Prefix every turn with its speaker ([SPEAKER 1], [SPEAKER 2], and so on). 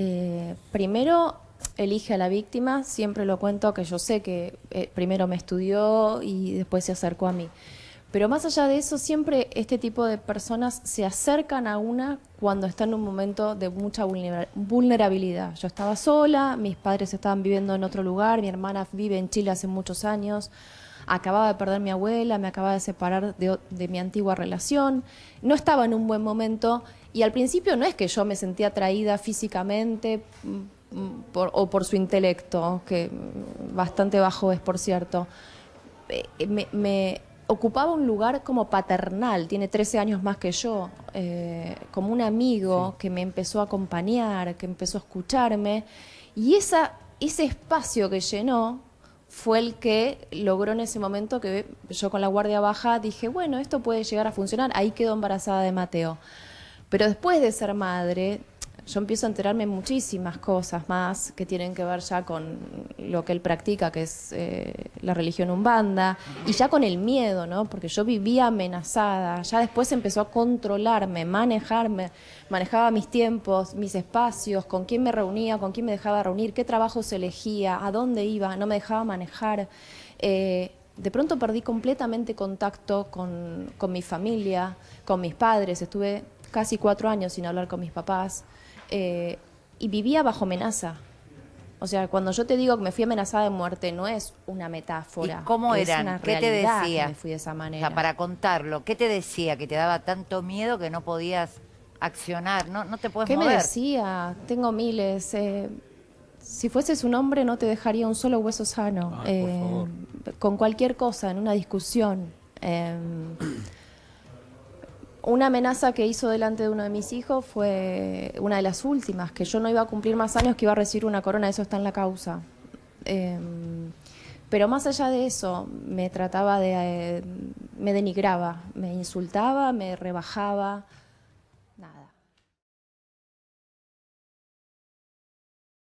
[SPEAKER 1] Eh, primero, elige a la víctima, siempre lo cuento que yo sé que eh, primero me estudió y después se acercó a mí. Pero más allá de eso, siempre este tipo de personas se acercan a una cuando está en un momento de mucha vulnerabilidad. Yo estaba sola, mis padres estaban viviendo en otro lugar, mi hermana vive en Chile hace muchos años acababa de perder mi abuela, me acababa de separar de, mi antigua relación, no estaba en un buen momento y al principio no es que yo me sentía atraída físicamente mm, mm, o por su intelecto, que bastante bajo es, por cierto. Eh, me, ocupaba un lugar como paternal, tiene 13 años más que yo, eh, como un amigo que me empezó a acompañar, que empezó a escucharme, y esa, ese espacio que llenó fue el que logró en ese momento que yo con la guardia baja dije, bueno, esto puede llegar a funcionar, ahí quedó embarazada de Mateo. Pero después de ser madre, yo empiezo a enterarme muchísimas cosas más que tienen que ver ya con lo que él practica, que es eh, la religión umbanda, y ya con el miedo, ¿no? Porque yo vivía amenazada, ya después empezó a controlarme, manejarme, manejaba mis tiempos, mis espacios, con quién me reunía, con quién me dejaba reunir, qué trabajos elegía, a dónde iba, no me dejaba manejar. Eh, de pronto perdí completamente contacto con, con mi familia, con mis padres, estuve casi cuatro años sin hablar con mis papás. Eh, y vivía bajo amenaza. O sea, cuando yo te digo que me fui amenazada de muerte, no es una
[SPEAKER 2] metáfora. ¿Cómo era? ¿Qué te decía? me fui de esa manera. O sea, para contarlo, ¿qué te decía que te daba tanto miedo que no podías accionar? No, no te puedes ¿Qué mover. ¿Qué me
[SPEAKER 1] decía? Tengo miles. Eh, si fueses un hombre, no te dejaría un solo hueso sano. Eh, con cualquier cosa, en una discusión. Em, una amenaza que hizo delante de uno de mis hijos fue una de las últimas, que yo no iba a cumplir más años, que iba a recibir una corona, eso está en la causa. Em, pero más allá de eso, me trataba de... Eh, me denigraba, me insultaba,
[SPEAKER 2] me rebajaba, nada.